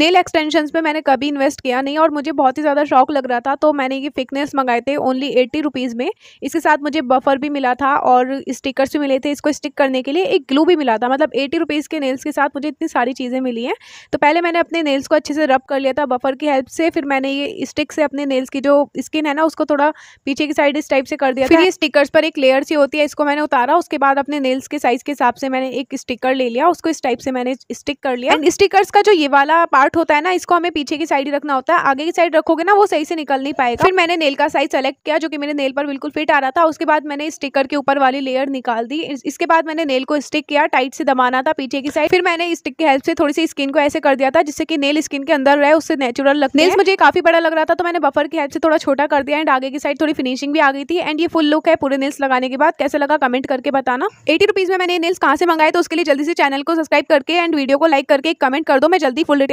nail extension में मैंने कभी इन्वेस्ट किया नहीं और मुझे बहुत ही ज़्यादा शौक लग रहा था तो मैंने ये फिकनेस मंगाए थे ओनली एट्टी रुपीज़ में इसके साथ मुझे बफर भी मिला था और स्टिकर्स भी मिले थे इसको स्टिक करने के लिए एक ग्लू भी मिला था मतलब एटी रुपीज़ के नेल्स के साथ मुझे इतनी सारी चीज़ें मिली हैं तो पहले मैंने अपने नेल्स को अच्छे से रब कर लिया था बफर की हेल्प से फिर मैंने ये स्टिक से अपने नेल्स की जो स्किन है ना उसको थोड़ा पीछे की साइड इस टाइप से कर दिया फिर ये स्टिकर्स पर एक लेयर सी होती है इसको मैंने उतारा उसके बाद अपने नेल्स के साइज़ के हिसाब से मैंने एक स्टिकर ले लिया उसको इस टाइप से मैंने स्टिक कर लिया स्टिकर्स का जो ये वाला पार्ट कट होता है ना इसको हमें पीछे की साइड ही रखना होता है आगे की साइड रखोगे ना वो सही से निकल नहीं पाएगा फिर मैंने नेल का साइज सेलेक्ट किया जो कि मेरे नेल पर बिल्कुल फिट आ रहा था उसके बाद मैंने स्टिकर के ऊपर वाली लेयर निकाल दी इसके बाद मैंने नेल को स्टिक किया टाइट से दबाना था पीछे की साइड फिर मैंने स्टिक की हेल्प से थोड़ी सी स्किन को ऐसे कर दिया था जिससे कि नेल स्किन के अंदर रहे उससे नेचुरल लग नेल्स मुझे काफी बड़ा लग रहा था तो मैंने बफर की हेल्प से थोड़ा छोटा कर दिया एंड आगे की साइड थोड़ी फिनिशिंग भी आ गई थी एंड ये फुल लुक है पूरे नेल्स लगाने के बाद कैसे लगा कमेंट करके बताना एटी रुपीज में मैंने नेल्स कहाँ से मंगाए तो उसके लिए जल्दी से चैनल को सब्सक्राइब करके एंड वीडियो को लाइक करके कमेंट कर दो मैं जल्दी फुल